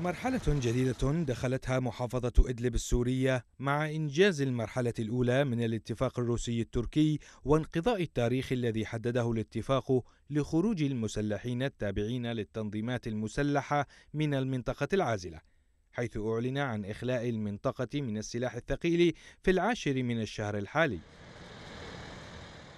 مرحلة جديدة دخلتها محافظة إدلب السورية مع إنجاز المرحلة الأولى من الاتفاق الروسي التركي وانقضاء التاريخ الذي حدده الاتفاق لخروج المسلحين التابعين للتنظيمات المسلحة من المنطقة العازلة حيث أعلن عن إخلاء المنطقة من السلاح الثقيل في العاشر من الشهر الحالي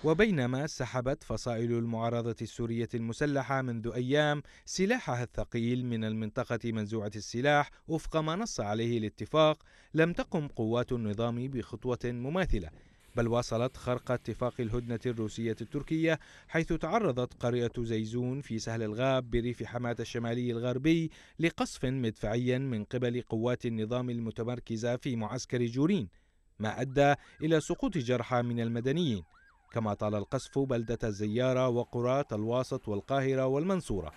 وبينما سحبت فصائل المعارضة السورية المسلحة منذ أيام سلاحها الثقيل من المنطقة منزوعة السلاح وفق ما نص عليه الاتفاق لم تقم قوات النظام بخطوة مماثلة بل واصلت خرق اتفاق الهدنة الروسية التركية حيث تعرضت قرية زيزون في سهل الغاب بريف حماة الشمالي الغربي لقصف مدفعي من قبل قوات النظام المتمركزة في معسكر جورين ما أدى إلى سقوط جرحى من المدنيين كما طال القصف بلدة الزيارة وقرى الواسط والقاهرة والمنصورة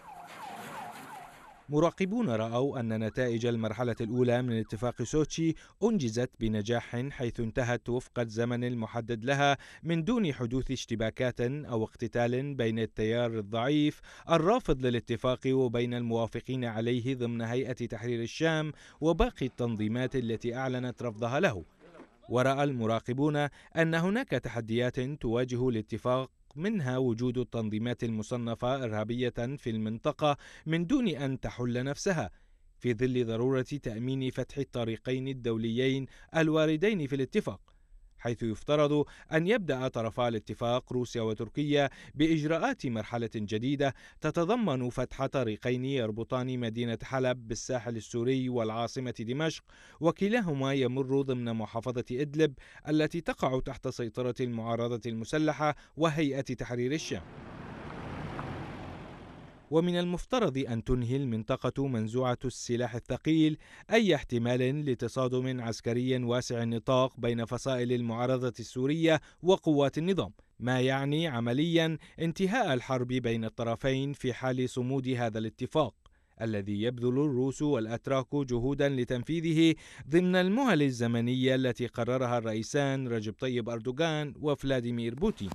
مراقبون رأوا أن نتائج المرحلة الأولى من اتفاق سوتشي أنجزت بنجاح حيث انتهت وفق الزمن المحدد لها من دون حدوث اشتباكات أو اقتتال بين التيار الضعيف الرافض للاتفاق وبين الموافقين عليه ضمن هيئة تحرير الشام وباقي التنظيمات التي أعلنت رفضها له وراى المراقبون ان هناك تحديات تواجه الاتفاق منها وجود التنظيمات المصنفه ارهابيه في المنطقه من دون ان تحل نفسها في ظل ضروره تامين فتح الطريقين الدوليين الواردين في الاتفاق حيث يفترض أن يبدأ طرفا الاتفاق روسيا وتركيا بإجراءات مرحلة جديدة تتضمن فتح طريقين يربطان مدينة حلب بالساحل السوري والعاصمة دمشق وكلاهما يمر ضمن محافظة إدلب التي تقع تحت سيطرة المعارضة المسلحة وهيئة تحرير الشام ومن المفترض أن تنهي المنطقة منزوعة السلاح الثقيل أي احتمال لتصادم عسكري واسع النطاق بين فصائل المعارضة السورية وقوات النظام ما يعني عمليا انتهاء الحرب بين الطرفين في حال صمود هذا الاتفاق الذي يبذل الروس والاتراك جهودا لتنفيذه ضمن المهل الزمنيه التي قررها الرئيسان رجب طيب اردوغان وفلاديمير بوتين